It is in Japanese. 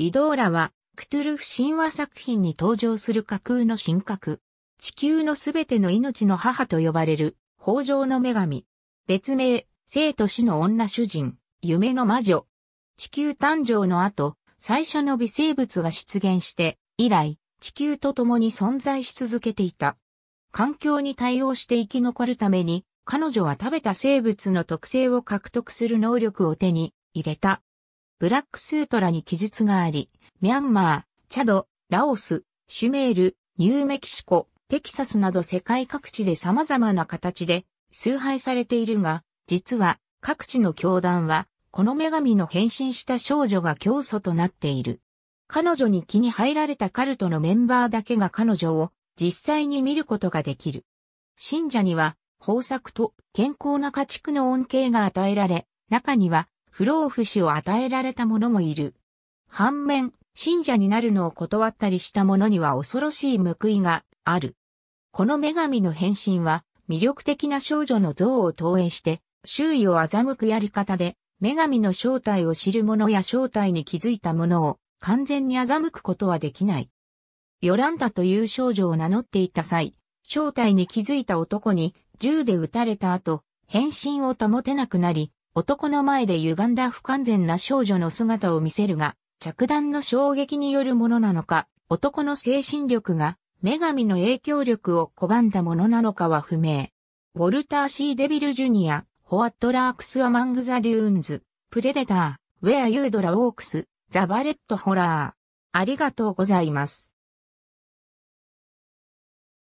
イドーラは、クトゥルフ神話作品に登場する架空の神格。地球のすべての命の母と呼ばれる、豊穣の女神。別名、生と死の女主人、夢の魔女。地球誕生の後、最初の微生物が出現して、以来、地球と共に存在し続けていた。環境に対応して生き残るために、彼女は食べた生物の特性を獲得する能力を手に入れた。ブラックスートラに記述があり、ミャンマー、チャド、ラオス、シュメール、ニューメキシコ、テキサスなど世界各地で様々な形で崇拝されているが、実は各地の教団は、この女神の変身した少女が教祖となっている。彼女に気に入られたカルトのメンバーだけが彼女を実際に見ることができる。信者には豊作と健康な家畜の恩恵が与えられ、中には不老不死を与えられた者もいる。反面、信者になるのを断ったりした者には恐ろしい報いがある。この女神の変身は、魅力的な少女の像を投影して、周囲を欺くやり方で、女神の正体を知る者や正体に気づいた者を完全に欺くことはできない。ヨランダという少女を名乗っていた際、正体に気づいた男に銃で撃たれた後、変身を保てなくなり、男の前で歪んだ不完全な少女の姿を見せるが、着弾の衝撃によるものなのか、男の精神力が女神の影響力を拒んだものなのかは不明。ウォルター・シー・デビル・ジュニア、ホワット・ラークス・アマング・ザ・デューンズ、プレデター、ウェア・ユードラ・オークス、ザ・バレット・ホラー。ありがとうございます。